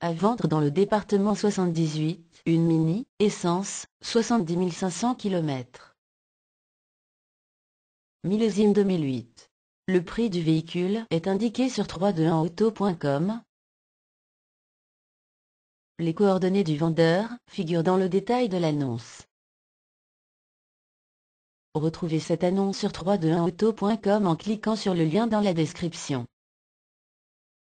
À vendre dans le département 78, une Mini, essence, 70 500 km. Millésime 2008. Le prix du véhicule est indiqué sur 321auto.com. Les coordonnées du vendeur figurent dans le détail de l'annonce. Retrouvez cette annonce sur 321auto.com en cliquant sur le lien dans la description.